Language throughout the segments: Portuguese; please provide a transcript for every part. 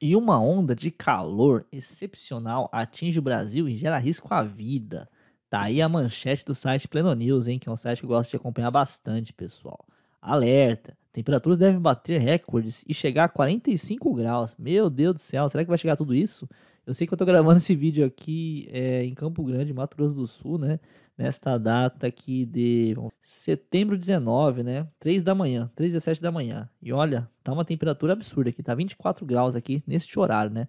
E uma onda de calor excepcional atinge o Brasil e gera risco à vida. Tá aí a manchete do site Pleno News, hein? Que é um site que eu gosto de acompanhar bastante, pessoal. Alerta! Temperaturas devem bater recordes e chegar a 45 graus. Meu Deus do céu, será que vai chegar tudo isso? Eu sei que eu tô gravando esse vídeo aqui é, em Campo Grande, Mato Grosso do Sul, né? Nesta data aqui de bom, setembro 19, né? 3 da manhã, 3 e 7 da manhã. E olha, tá uma temperatura absurda aqui, tá 24 graus aqui neste horário, né?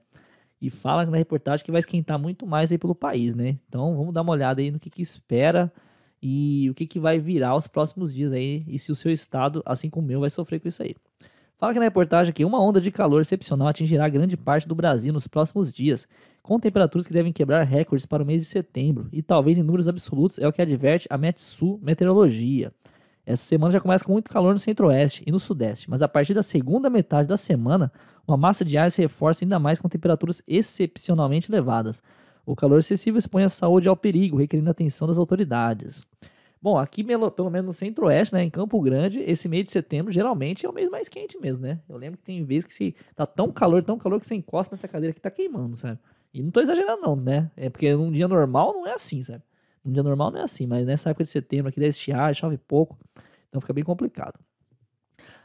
E fala na reportagem que vai esquentar muito mais aí pelo país, né? Então vamos dar uma olhada aí no que, que espera e o que, que vai virar os próximos dias aí e se o seu estado, assim como o meu, vai sofrer com isso aí. Fala aqui na reportagem que uma onda de calor excepcional atingirá grande parte do Brasil nos próximos dias, com temperaturas que devem quebrar recordes para o mês de setembro e talvez em números absolutos, é o que adverte a Metsu Meteorologia. Essa semana já começa com muito calor no centro-oeste e no sudeste, mas a partir da segunda metade da semana, uma massa de ar se reforça ainda mais com temperaturas excepcionalmente elevadas. O calor excessivo expõe a saúde ao perigo, requerendo a atenção das autoridades. Bom, aqui pelo menos no Centro-Oeste, né, em Campo Grande, esse mês de setembro geralmente é o mês mais quente mesmo, né? Eu lembro que tem vezes que se tá tão calor, tão calor que você encosta nessa cadeira que tá queimando, sabe? E não tô exagerando não, né? É porque num dia normal não é assim, sabe? Num dia normal não é assim, mas nessa época de setembro aqui dá estiagem, chove pouco, então fica bem complicado.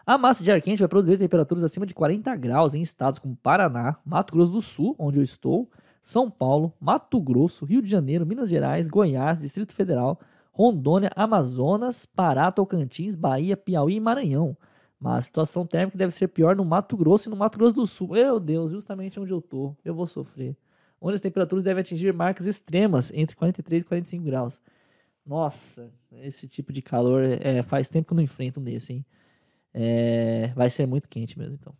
A massa de ar quente vai produzir temperaturas acima de 40 graus em estados como Paraná, Mato Grosso do Sul, onde eu estou, São Paulo, Mato Grosso, Rio de Janeiro, Minas Gerais, Goiás, Distrito Federal, Rondônia, Amazonas, Pará, Tocantins, Bahia, Piauí e Maranhão. Mas a situação térmica deve ser pior no Mato Grosso e no Mato Grosso do Sul. Meu Deus, justamente onde eu tô, eu vou sofrer. Onde as temperaturas devem atingir marcas extremas, entre 43 e 45 graus. Nossa, esse tipo de calor é, faz tempo que eu não enfrento um desse, hein? É, vai ser muito quente mesmo, então.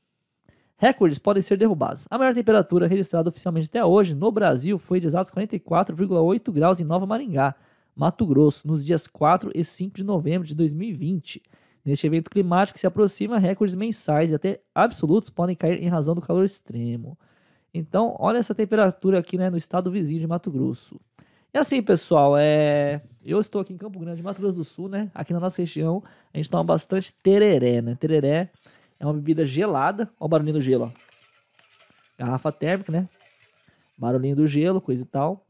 Recordes podem ser derrubados. A maior temperatura registrada oficialmente até hoje no Brasil foi de exatos 44,8 graus em Nova Maringá, Mato Grosso, nos dias 4 e 5 de novembro de 2020. Neste evento climático que se aproxima, recordes mensais e até absolutos podem cair em razão do calor extremo. Então, olha essa temperatura aqui né, no estado vizinho de Mato Grosso. E assim, pessoal, é... eu estou aqui em Campo Grande, Mato Grosso do Sul, né? Aqui na nossa região, a gente toma bastante tereré, né? Tereré é uma bebida gelada. Olha o barulhinho do gelo, ó. Garrafa térmica, né? Barulhinho do gelo, coisa e tal.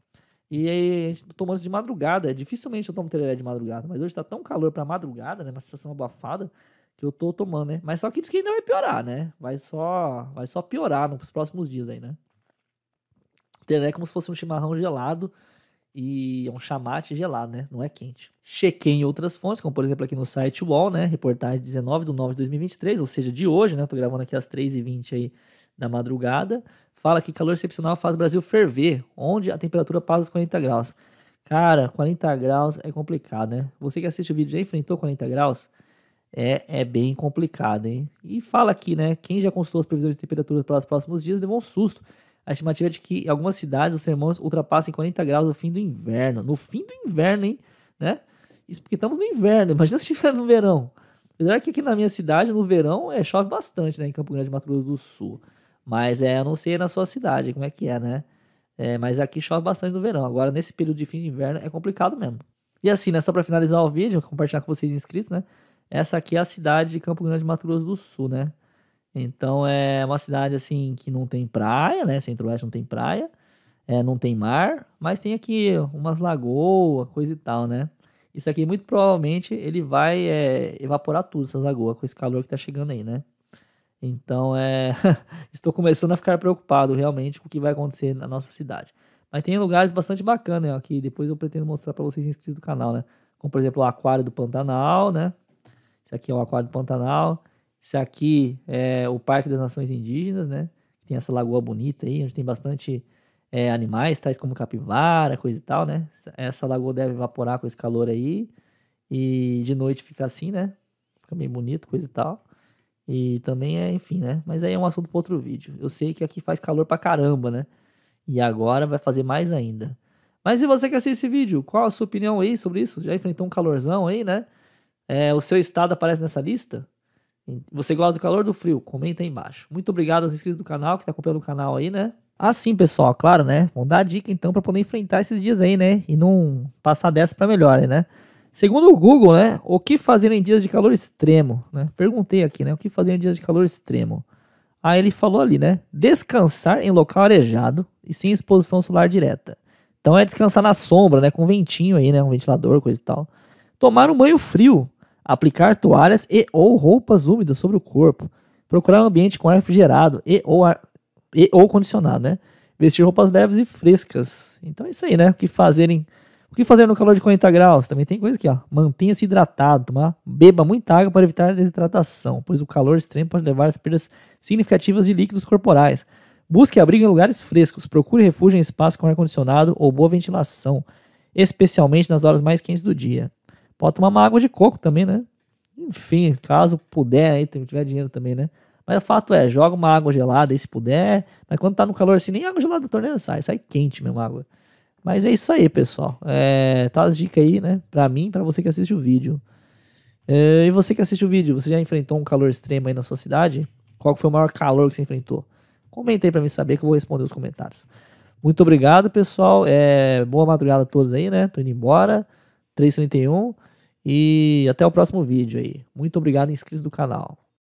E aí, a gente tá tomando isso de madrugada. Dificilmente eu tomo tereré de madrugada, mas hoje tá tão calor pra madrugada, né? Uma sensação abafada que eu tô tomando, né? Mas só que diz que ainda vai piorar, né? Vai só, vai só piorar nos próximos dias aí, né? Tereré é como se fosse um chimarrão gelado e é um chamate gelado, né? Não é quente. Chequei em outras fontes, como por exemplo aqui no site UOL, né? Reportagem 19 de 9 de 2023, ou seja, de hoje, né? Tô gravando aqui às 3h20 aí na madrugada. Fala que calor excepcional faz o Brasil ferver, onde a temperatura passa os 40 graus. Cara, 40 graus é complicado, né? Você que assiste o vídeo já enfrentou 40 graus? É, é bem complicado, hein? E fala aqui, né? Quem já consultou as previsões de temperatura para os próximos dias levou um susto. A estimativa é de que em algumas cidades os sermões ultrapassem 40 graus no fim do inverno. No fim do inverno, hein? Né? Isso porque estamos no inverno, imagina se estiver no verão. Apesar que aqui na minha cidade, no verão, é, chove bastante, né? Em Campo Grande, Mato Grosso do Sul. Mas é, eu não sei na sua cidade como é que é, né? É, mas aqui chove bastante no verão. Agora, nesse período de fim de inverno, é complicado mesmo. E assim, né? Só pra finalizar o vídeo, compartilhar com vocês inscritos, né? Essa aqui é a cidade de Campo Grande, Mato Grosso do Sul, né? Então é uma cidade assim que não tem praia, né? Centro-Oeste não tem praia, é, não tem mar, mas tem aqui umas lagoas, coisa e tal, né? Isso aqui muito provavelmente ele vai é, evaporar tudo essas lagoas com esse calor que tá chegando aí, né? Então, é, estou começando a ficar preocupado realmente com o que vai acontecer na nossa cidade. Mas tem lugares bastante bacanas né, aqui. Depois eu pretendo mostrar para vocês inscritos do canal, né? Como, por exemplo, o Aquário do Pantanal, né? Esse aqui é o Aquário do Pantanal. Esse aqui é o Parque das Nações Indígenas, né? Tem essa lagoa bonita aí, onde tem bastante é, animais, tais como capivara, coisa e tal, né? Essa lagoa deve evaporar com esse calor aí. E de noite fica assim, né? Fica bem bonito, coisa e tal. E também é, enfim, né? Mas aí é um assunto para outro vídeo. Eu sei que aqui faz calor pra caramba, né? E agora vai fazer mais ainda. Mas se você que assiste esse vídeo, qual a sua opinião aí sobre isso? Já enfrentou um calorzão aí, né? É, o seu estado aparece nessa lista? Você gosta do calor ou do frio? Comenta aí embaixo. Muito obrigado aos inscritos do canal que tá acompanhando o canal aí, né? Assim, pessoal, claro, né? Vamos dar a dica então para poder enfrentar esses dias aí, né? E não passar dessa para melhor, né? Segundo o Google, né, o que fazer em dias de calor extremo? Né? Perguntei aqui, né, o que fazer em dias de calor extremo? Aí ele falou ali, né, descansar em local arejado e sem exposição solar direta. Então é descansar na sombra, né, com ventinho aí, né, um ventilador, coisa e tal. Tomar um banho frio, aplicar toalhas e ou roupas úmidas sobre o corpo. Procurar um ambiente com ar refrigerado e ou, ar, e, ou condicionado, né? Vestir roupas leves e frescas. Então é isso aí, né, o que fazerem o que fazer no calor de 40 graus? Também tem coisa aqui, ó. Mantenha-se hidratado, tomar, beba muita água para evitar a desidratação, pois o calor extremo pode levar às perdas significativas de líquidos corporais. Busque abrigo em lugares frescos, procure refúgio em espaços com ar-condicionado ou boa ventilação, especialmente nas horas mais quentes do dia. Pode tomar uma água de coco também, né? Enfim, caso puder, aí tiver dinheiro também, né? Mas o fato é, joga uma água gelada aí se puder, mas quando tá no calor assim, nem água gelada da torneira sai, sai quente mesmo a água. Mas é isso aí, pessoal. É, tá as dicas aí, né? Pra mim, pra você que assiste o vídeo. É, e você que assiste o vídeo, você já enfrentou um calor extremo aí na sua cidade? Qual foi o maior calor que você enfrentou? Comenta aí pra mim saber que eu vou responder os comentários. Muito obrigado, pessoal. É, boa madrugada a todos aí, né? Tô indo embora. 3h31. E até o próximo vídeo aí. Muito obrigado, inscritos do canal.